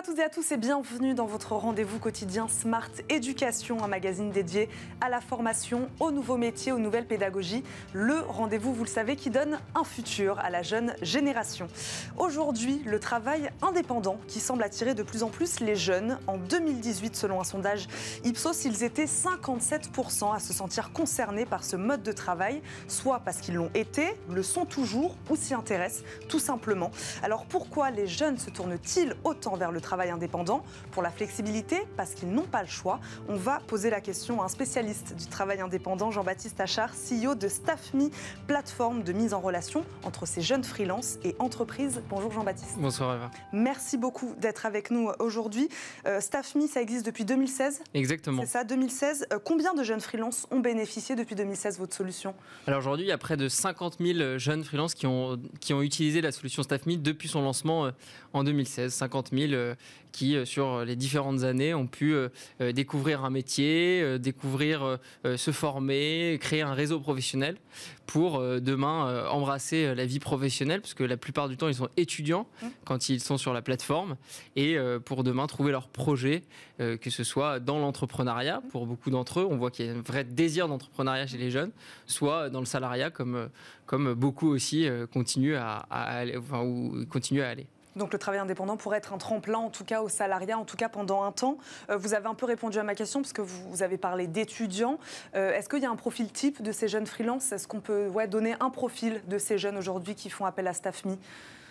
à toutes et à tous et bienvenue dans votre rendez-vous quotidien Smart Éducation, un magazine dédié à la formation, aux nouveaux métiers, aux nouvelles pédagogies. Le rendez-vous, vous le savez, qui donne un futur à la jeune génération. Aujourd'hui, le travail indépendant qui semble attirer de plus en plus les jeunes. En 2018, selon un sondage Ipsos, ils étaient 57% à se sentir concernés par ce mode de travail, soit parce qu'ils l'ont été, le sont toujours ou s'y intéressent, tout simplement. Alors pourquoi les jeunes se tournent-ils autant vers le travail travail indépendant, pour la flexibilité, parce qu'ils n'ont pas le choix. On va poser la question à un spécialiste du travail indépendant, Jean-Baptiste Achard, CEO de StaffMe, plateforme de mise en relation entre ces jeunes freelances et entreprises. Bonjour Jean-Baptiste. Bonsoir Eva. Merci beaucoup d'être avec nous euh, aujourd'hui. Euh, StaffMe, ça existe depuis 2016 Exactement. C'est ça, 2016. Euh, combien de jeunes freelances ont bénéficié depuis 2016 de votre solution Alors aujourd'hui, il y a près de 50 000 euh, jeunes freelances qui ont, qui ont utilisé la solution StaffMe depuis son lancement en 2016. 50 000 qui, euh, sur euh, les différentes années, ont pu euh, découvrir un métier, découvrir, se former, créer un réseau professionnel pour demain embrasser la vie professionnelle, parce que la plupart du temps, ils sont étudiants mmh. quand ils sont sur la plateforme, et pour demain trouver leur projet, que ce soit dans l'entrepreneuriat, mmh. pour beaucoup d'entre eux, on voit qu'il y a un vrai désir d'entrepreneuriat chez les jeunes, soit dans le salariat, comme, comme beaucoup aussi continuent à, aller, ou continuent à aller. Donc le travail indépendant pourrait être un tremplin, en tout cas au salariat, en tout cas pendant un temps. Euh, vous avez un peu répondu à ma question parce que vous, avez parlé d'étudiants. Euh, est-ce qu'il y a un profil type de ces jeunes freelances Est-ce qu'on peut donner un profil de ces jeunes aujourd'hui qui font appel à StaffMe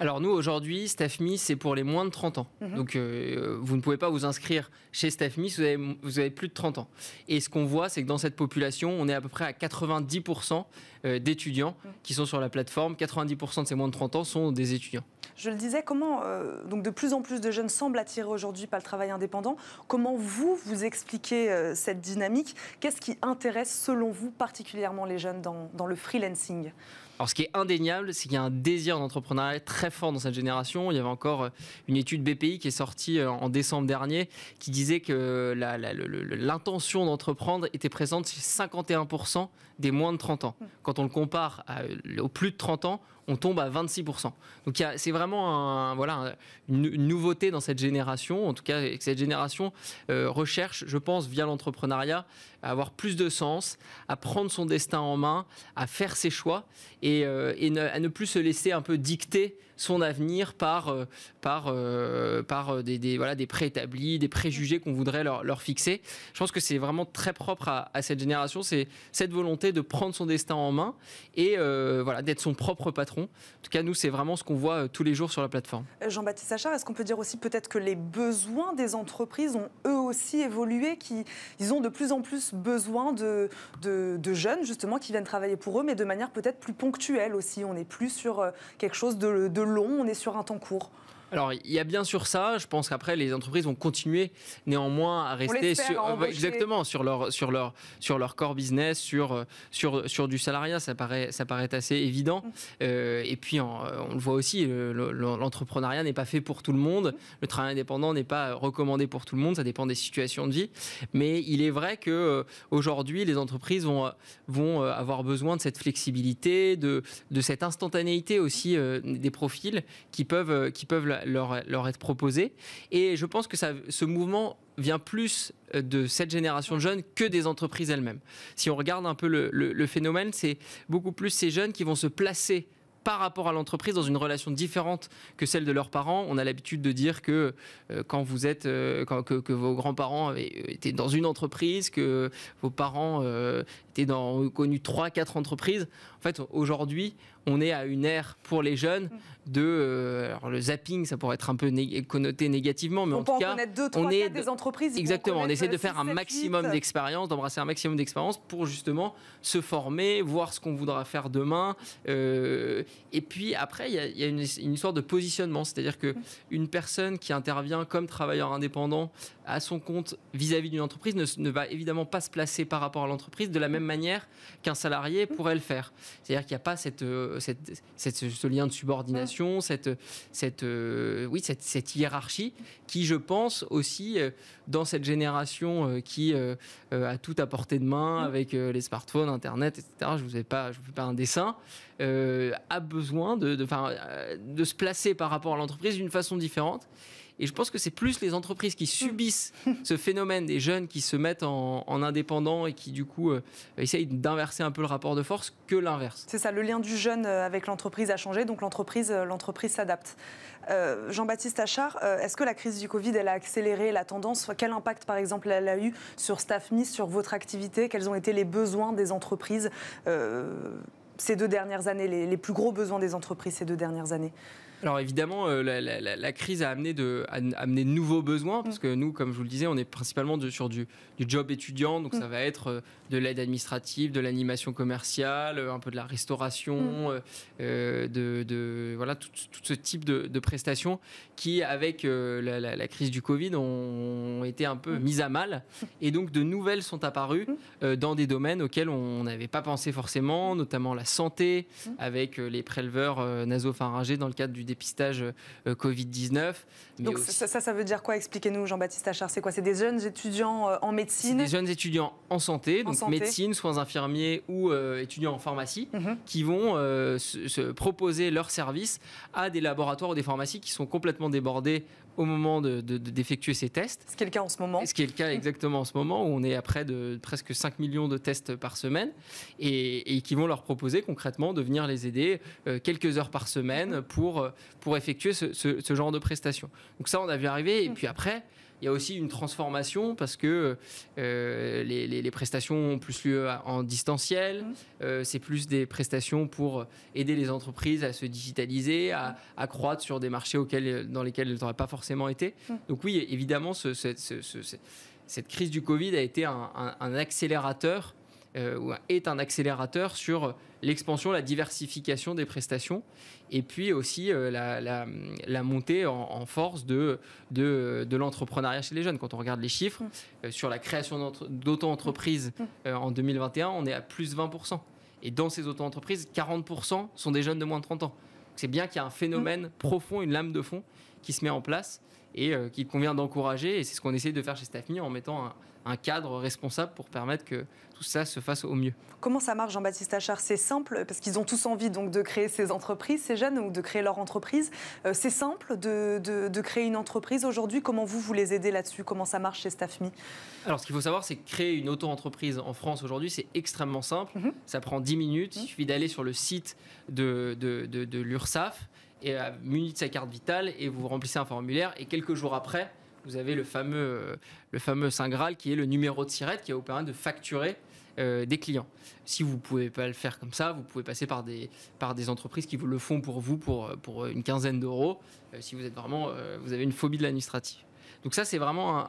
alors nous, aujourd'hui, StaffMe, c'est pour les moins de 30 ans. Mhm. Donc euh, vous ne pouvez pas vous inscrire chez StaffMe si vous avez, plus de 30 ans. Et ce qu'on voit, c'est que dans cette population, on est à peu près à 90% euh, d'étudiants mhm. qui sont sur la plateforme. 90% de ces moins de 30 ans sont des étudiants. Je le disais, comment euh, donc de plus en plus de jeunes semblent attirés aujourd'hui par le travail indépendant. Comment vous vous expliquez cette dynamique Qu'est-ce qui intéresse selon vous particulièrement les jeunes dans le freelancing alors, ce qui est indéniable, c'est qu'il y a un désir d'entrepreneuriat très fort dans cette génération. Il y avait encore euh, une étude BPI qui est sortie euh, en décembre dernier qui disait que l'intention d'entreprendre était présente chez 51% des moins de 30 ans. Mmh. Quand on le compare euh, aux plus de 30 ans, on tombe à 26%. Donc c'est vraiment voilà, une, nouveauté dans cette génération, en tout cas que cette génération euh, recherche, je pense, via l'entrepreneuriat, à avoir plus de sens, à prendre son destin en main, à faire ses choix et, euh, à ne plus se laisser un peu dicter son avenir par, euh, par, euh, par euh, des, voilà, des préétablis, des préjugés qu'on voudrait leur, leur, fixer. Je pense que c'est vraiment très propre à, cette génération, c'est cette volonté de prendre son destin en main et voilà, d'être son propre patron. En tout cas, nous, c'est vraiment ce qu'on voit tous les jours sur la plateforme. Jean-Baptiste Achard, est-ce qu'on peut dire aussi peut-être que les besoins des entreprises ont eux aussi évolué, qu'ils ont de plus en plus besoin de, de, jeunes justement qui viennent travailler pour eux, mais de manière peut-être plus ponctuelle aussi. On n'est plus sur quelque chose de, de long, on est sur un temps court. Alors, il y a bien sûr ça. Je pense qu'après, les entreprises vont continuer néanmoins à rester sur, euh, exactement sur leur sur leur sur leur core business, sur euh, sur sur du salariat. Ça paraît ça paraît assez évident. Mm. Euh, et puis, on le voit aussi, l'entrepreneuriat n'est pas fait pour tout le monde. Mm. Le travail indépendant n'est pas recommandé pour tout le monde. Ça dépend des situations de vie. Mais il est vrai que aujourd'hui, les entreprises vont vont avoir besoin de cette flexibilité, de de cette instantanéité aussi des profils qui peuvent qui peuvent leur, être proposé. Et je pense que ça, ce mouvement vient plus euh, de cette génération de jeunes que des entreprises elles-mêmes. Si on regarde un peu le, le, phénomène, c'est beaucoup plus ces jeunes qui vont se placer par rapport à l'entreprise dans une relation différente que celle de leurs parents. On a l'habitude de dire que euh, quand vous êtes, euh, quand, que, vos grands-parents étaient dans une entreprise, que vos parents étaient dans, ont connu trois, quatre entreprises. En fait, aujourd'hui, on est à une ère pour les jeunes mm. de euh, alors le zapping, ça pourrait être un peu connoté négativement, mais en tout cas, on est des entreprises. Exactement, on essaie de euh, faire un maximum d'expérience, d'embrasser un maximum d'expérience pour justement se former, voir ce qu'on voudra faire demain. Euh, et puis après, il y a, une, histoire de positionnement, c'est-à-dire que mm. une personne qui intervient comme travailleur indépendant à son compte vis-à-vis d'une entreprise ne, ne va évidemment pas se placer par rapport à l'entreprise de la même mm. manière qu'un salarié pourrait le faire. C'est-à-dire qu'il n'y a pas cette, cette, ce lien de subordination, cette, cette, euh, oui, cette, cette, hiérarchie qui, je pense, aussi euh, dans cette génération euh, qui a tout à portée de main mm. avec les smartphones, Internet, etc., je ne vous, pas, je vous fais pas un dessin, a besoin de, de, de se placer par rapport à l'entreprise d'une façon différente. Et je pense que c'est plus les entreprises qui mm. subissent ce phénomène des jeunes qui se mettent en, indépendant et qui, du coup, euh, essayent d'inverser un peu le rapport de force que l'inverse. C'est ça, le lien du jeune euh, avec l'entreprise a changé, donc l'entreprise euh, s'adapte. Jean-Baptiste Achard, est-ce que la crise du Covid, elle a accéléré la tendance Quel impact, par exemple, elle a eu sur StaffMe, sur votre activité Quels ont été les besoins des entreprises ces deux dernières années, les, plus gros besoins des entreprises ces deux dernières années alors évidemment, euh, la, crise a amené de, de nouveaux besoins, parce mm. que nous, comme je vous le disais, on est principalement sur du, du, job étudiant, donc mm. ça va être euh, de l'aide administrative, de l'animation commerciale, euh, un peu de la restauration, mm. de, de, voilà, tout, ce type de, prestations qui, avec la, crise du Covid, ont, été un peu mises à mal, et donc de nouvelles sont apparues dans des domaines auxquels on n'avait pas pensé forcément, notamment la santé, avec les préleveurs nasopharyngés dans le cadre du dépistage euh, Covid-19. Donc ça, ça, veut dire quoi Expliquez-nous, Jean-Baptiste Achard. C'est quoi euh, C'est des jeunes étudiants en médecine Des jeunes étudiants en santé, donc médecine, soins infirmiers ou euh, étudiants en pharmacie, mhm. qui vont se, se, proposer leurs services à des laboratoires ou des pharmacies qui sont complètement débordés au moment d'effectuer ces tests. Ce qui est le cas en ce moment. Ce qui est le cas exactement en ce moment, où on est à près de presque 5 millions de tests par semaine, et, qui vont leur proposer concrètement de venir les aider euh, quelques heures par semaine mm-hmm. pour, euh, pour effectuer ce, ce genre de prestations. Donc ça, on a vu arriver, et mm. puis après il y a aussi une transformation parce que euh, les, prestations ont plus lieu en distanciel, mmh. euh, c'est plus des prestations pour aider les entreprises à se digitaliser, à, accroître croître sur des marchés auxquels, dans lesquels elles n'auraient pas forcément été. Mmh. Donc oui, évidemment, ce, cette crise du Covid a été un, accélérateur euh, ou est un accélérateur sur l'expansion, la diversification des prestations, et puis aussi euh, la, montée en, force de, de, l'entrepreneuriat chez les jeunes. Quand on regarde les chiffres, mm. euh, sur la création d'auto-entreprises mm. euh, en 2021, on est à plus de 20%. Et dans ces auto-entreprises, 40% sont des jeunes de moins de 30 ans. C'est bien qu'il y a un phénomène mm. profond, une lame de fond qui se met en place et qu'il convient d'encourager. Et c'est ce qu'on essaie de faire chez StaffMe en mettant un, un cadre responsable pour permettre que tout ça se fasse au mieux. Comment ça marche, Jean-Baptiste Achard C'est simple, parce qu'ils ont tous envie donc de créer ces entreprises, ces jeunes, ou de créer leur entreprise. Euh, c'est simple de, de, créer une entreprise aujourd'hui. Comment vous, vous les aidez là-dessus Comment ça marche chez StaffMe Alors, ce qu'il faut savoir, c'est que créer une auto-entreprise en France aujourd'hui, c'est extrêmement simple. Mhm. Ça prend 10 minutes. Mhm. Il suffit d'aller sur le site de, de, de l'URSSAF, et euh, muni de sa carte vitale, et vous remplissez un formulaire, et quelques jours après, vous avez le fameux, euh, le fameux Saint Graal qui est le numéro de SIRET qui permet de facturer euh, des clients. Si vous ne pouvez pas le faire comme ça, vous pouvez passer par des, par des entreprises qui vous le font pour vous pour, euh, pour une quinzaine d'euros si vous êtes vraiment, vous avez une phobie de l'administratif. Donc ça, c'est vraiment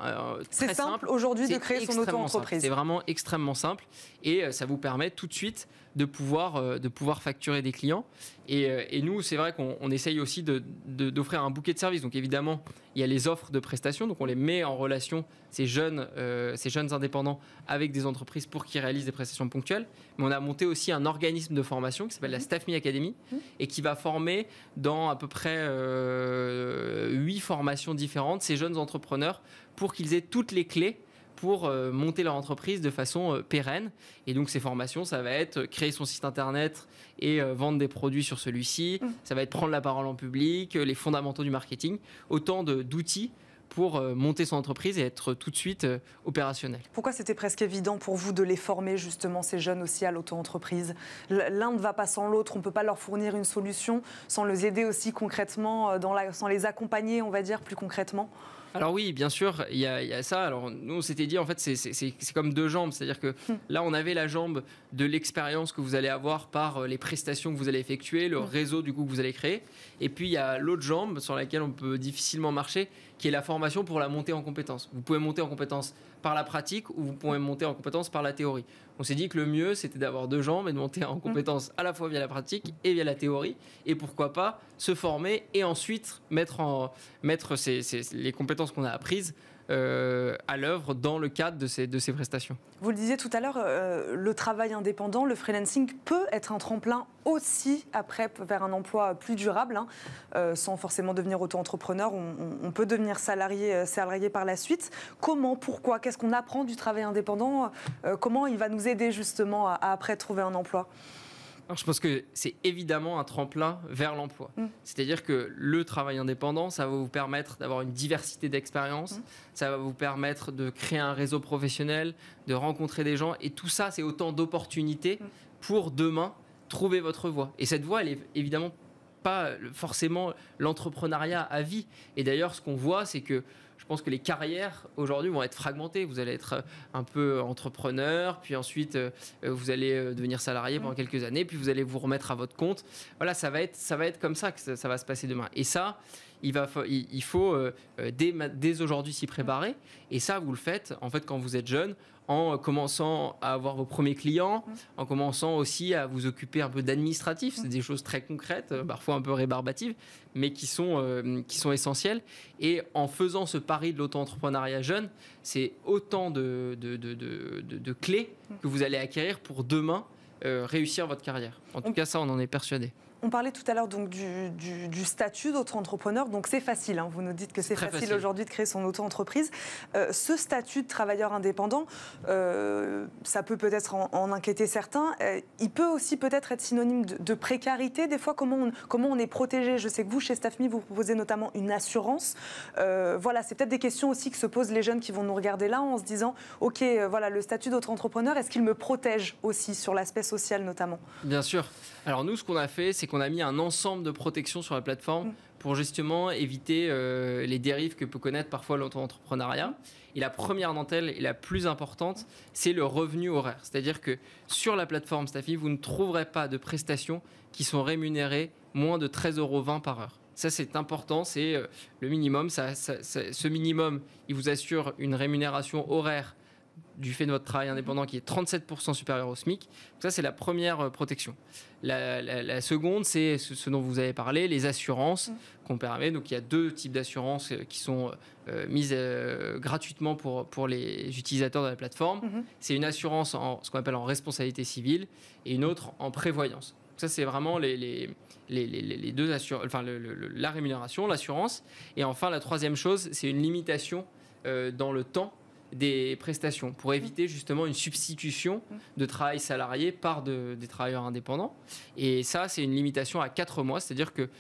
très simple, simple. aujourd'hui de créer son auto-entreprise. C'est vraiment extrêmement simple et ça vous permet tout de suite de pouvoir, euh, de pouvoir facturer des clients. Et, euh, nous, c'est vrai qu'on essaye aussi d'offrir un bouquet de services. Donc évidemment, il y a les offres de prestations, donc on les met en relation, ces jeunes, euh, ces jeunes indépendants, avec des entreprises pour qu'ils réalisent des prestations ponctuelles. Mais on a monté aussi un organisme de formation qui s'appelle la mhm. Staff Academy mhm. et qui va former dans à peu près huit formations différentes ces jeunes entrepreneurs pour qu'ils aient toutes les clés pour euh, monter leur entreprise de façon euh, pérenne. Et donc ces formations, ça va être euh, créer son site internet et vendre des produits sur celui-ci, mmh. ça va être prendre la parole en public, les fondamentaux du marketing, autant d'outils pour euh, monter son entreprise et être tout de suite euh, opérationnel. Pourquoi c'était presque évident pour vous de les former justement ces jeunes aussi à l'auto-entreprise L'un ne va pas sans l'autre, on ne peut pas leur fournir une solution sans les aider aussi concrètement, euh, sans les accompagner on va dire plus concrètement alors oui, bien sûr, il y, a ça. Alors nous, on s'était dit, en fait, c'est comme deux jambes. C'est-à-dire que hmm. là, on avait la jambe de l'expérience que vous allez avoir par les prestations que vous allez effectuer, le hmm. réseau du coup que vous allez créer. Et puis, il y a l'autre jambe sur laquelle on peut difficilement marcher, qui est la formation pour la montée en compétence. Vous pouvez monter en compétence par la pratique ou vous pouvez monter en compétence par la théorie. On s'est dit que le mieux, c'était d'avoir deux jambes et de monter en mm. compétence à la fois via la pratique et via la théorie. Et pourquoi pas se former et ensuite mettre, les compétences qu'on a apprises euh, à l'œuvre dans le cadre de ces, prestations. Vous le disiez tout à l'heure, euh, le travail indépendant, le freelancing peut être un tremplin aussi après vers un emploi plus durable, hein. euh, sans forcément devenir auto-entrepreneur. On, peut devenir salarié, salarié par la suite. Comment, pourquoi, qu'est-ce qu'on apprend du travail indépendant Comment il va nous aider justement à après trouver un emploi je pense que c'est évidemment un tremplin vers l'emploi. Mm. C'est-à-dire que le travail indépendant, ça va vous permettre d'avoir une diversité d'expériences, mm. ça va vous permettre de créer un réseau professionnel, de rencontrer des gens, et tout ça, c'est autant d'opportunités mm. pour demain trouver votre voie. Et cette voie, elle est évidemment pas euh, forcément l'entrepreneuriat à vie. Et d'ailleurs, ce qu'on voit, c'est que je pense que les carrières aujourd'hui vont être fragmentées. Vous allez être euh, un peu euh, entrepreneur, puis ensuite vous allez devenir salarié pendant mm. quelques années, puis vous allez vous remettre à votre compte. Voilà, ça va être, ça va être comme ça que ça, va se passer demain. Et ça, il, va, il faut dès, dès aujourd'hui s'y préparer. Et ça, vous le faites en fait quand vous êtes jeune en commençant à avoir vos premiers clients, en commençant aussi à vous occuper un peu d'administratif. C'est des choses très concrètes, euh, parfois un peu rébarbatives, mais qui sont, euh, qui sont essentielles. Et en faisant ce pari de l'auto-entrepreneuriat jeune, c'est autant de, de, clés que vous allez acquérir pour demain euh, réussir votre carrière. En tout cas, ça, on en est persuadé on parlait tout à l'heure donc du, statut d'auto-entrepreneur. Donc c'est facile. Hein. Vous nous dites que c'est facile, aujourd'hui de créer son auto-entreprise. Euh, ce statut de travailleur indépendant, euh, ça peut peut-être en, inquiéter certains. Euh, il peut aussi peut-être être synonyme de, précarité. Des fois, comment on, comment on est protégé Je sais que vous, chez StaffMe, vous proposez notamment une assurance. voilà, c'est peut-être des questions aussi que se posent les jeunes qui vont nous regarder là en se disant, ok, voilà, le statut d'auto-entrepreneur, est-ce qu'il me protège aussi sur l'aspect social notamment Bien sûr. Alors nous, ce qu'on a fait, c'est qu'on a mis un ensemble de protections sur la plateforme mm. pour justement éviter euh, les dérives que peut connaître parfois l'entrepreneuriat. Et la première dentelle, et la plus importante, c'est le revenu horaire. C'est-à-dire que sur la plateforme Staffy, vous ne trouverez pas de prestations qui sont rémunérées moins de 13,20 euros par heure. Ça, c'est important, c'est euh, le minimum. ça, ce minimum, il vous assure une rémunération horaire du fait de votre travail indépendant qui est 37% supérieur au SMIC. ça, c'est la première euh, protection. La, seconde, c'est ce, dont vous avez parlé, les assurances mmh. qu'on permet. Donc il y a deux types d'assurances euh, qui sont euh, mises gratuitement pour, pour les utilisateurs de la plateforme. Mmh. C'est une assurance en ce qu'on appelle en responsabilité civile et une autre en prévoyance. ça, c'est vraiment les, les, deux assurances, enfin la rémunération, l'assurance. Et enfin, la troisième chose, c'est une limitation dans le temps des prestations pour éviter mm. justement une substitution mm. de travail salarié par des travailleurs indépendants. Et ça, c'est une limitation à 4 mois, c'est-à-dire que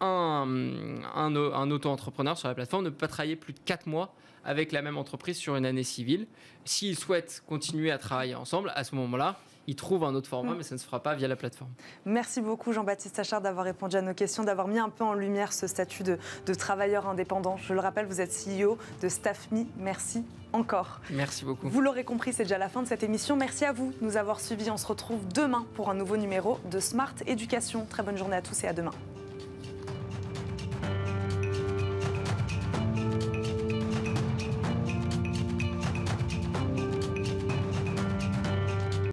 un, un, auto-entrepreneur sur la plateforme ne peut pas travailler plus de 4 mois avec la même entreprise sur une année civile. s'il souhaite continuer à travailler ensemble, à ce moment-là, ils trouvent un autre format, mm. mais ça ne se fera pas via la plateforme. Merci beaucoup Jean-Baptiste Achard d'avoir répondu à nos questions, d'avoir mis un peu en lumière ce statut de, travailleur indépendant. Je le rappelle, vous êtes CEO de StaffMe. Merci encore. Merci beaucoup. Vous l'aurez compris, c'est déjà la fin de cette émission. Merci à vous de nous avoir suivis. On se retrouve demain pour un nouveau numéro de Smart Éducation. Très bonne journée à tous et à demain.